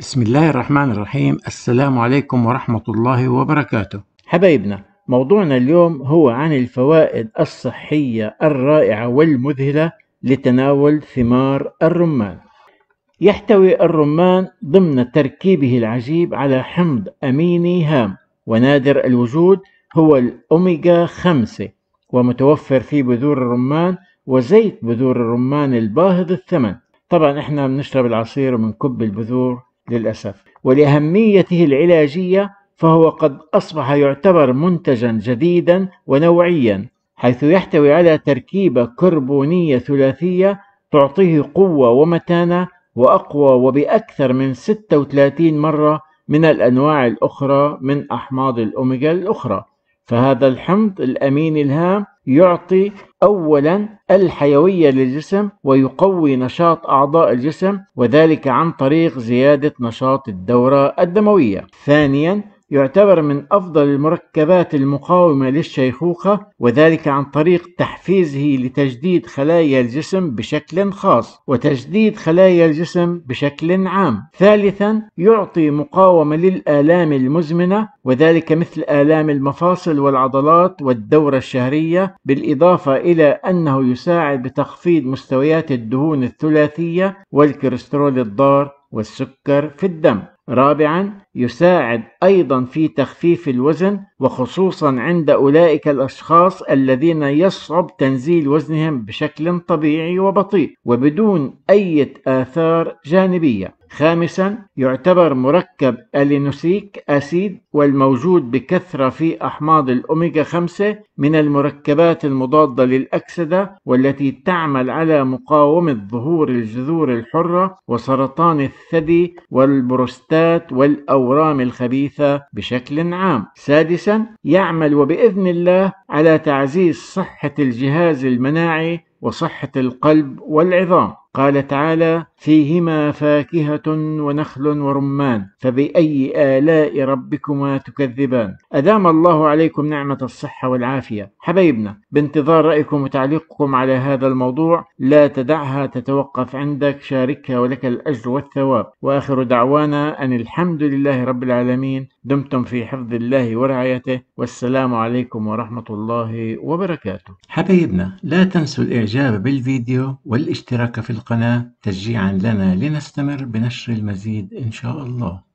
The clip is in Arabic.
بسم الله الرحمن الرحيم السلام عليكم ورحمة الله وبركاته حبايبنا موضوعنا اليوم هو عن الفوائد الصحية الرائعة والمذهلة لتناول ثمار الرمان يحتوي الرمان ضمن تركيبه العجيب على حمض أميني هام ونادر الوجود هو الأوميجا 5 ومتوفر في بذور الرمان وزيت بذور الرمان الباهظ الثمن طبعا احنا بنشرب العصير وبنكب البذور للأسف ولأهميته العلاجية فهو قد أصبح يعتبر منتجا جديدا ونوعيا حيث يحتوي على تركيبة كربونية ثلاثية تعطيه قوة ومتانة وأقوى وبأكثر من 36 مرة من الأنواع الأخرى من أحماض الأوميجا الأخرى فهذا الحمض الأمين الهام يعطي أولا الحيوية للجسم ويقوي نشاط أعضاء الجسم وذلك عن طريق زيادة نشاط الدورة الدموية ثانيا يعتبر من أفضل المركبات المقاومة للشيخوخة وذلك عن طريق تحفيزه لتجديد خلايا الجسم بشكل خاص وتجديد خلايا الجسم بشكل عام. ثالثا يعطي مقاومة للآلام المزمنة وذلك مثل آلام المفاصل والعضلات والدورة الشهرية بالإضافة إلى أنه يساعد بتخفيض مستويات الدهون الثلاثية والكوليسترول الضار والسكر في الدم رابعا يساعد أيضا في تخفيف الوزن وخصوصا عند أولئك الأشخاص الذين يصعب تنزيل وزنهم بشكل طبيعي وبطيء وبدون أي آثار جانبية خامسا يعتبر مركب الينوسيك أسيد والموجود بكثرة في أحماض الأوميجا 5 من المركبات المضادة للأكسدة والتي تعمل على مقاومة ظهور الجذور الحرة وسرطان الثدي والبروستات والأورام الخبيثة بشكل عام. سادسا يعمل وبإذن الله على تعزيز صحة الجهاز المناعي وصحة القلب والعظام. قال تعالى فيهما فاكهة ونخل ورمان فبأي آلاء ربكما تكذبان أدام الله عليكم نعمة الصحة والعافية حبايبنا بانتظار رأيكم وتعليقكم على هذا الموضوع لا تدعها تتوقف عندك شاركها ولك الأجر والثواب وآخر دعوانا أن الحمد لله رب العالمين دمتم في حفظ الله ورعايته والسلام عليكم ورحمة الله وبركاته حبايبنا لا تنسوا الإعجاب بالفيديو والاشتراك في القناة تشجيعا لنا لنستمر بنشر المزيد إن شاء الله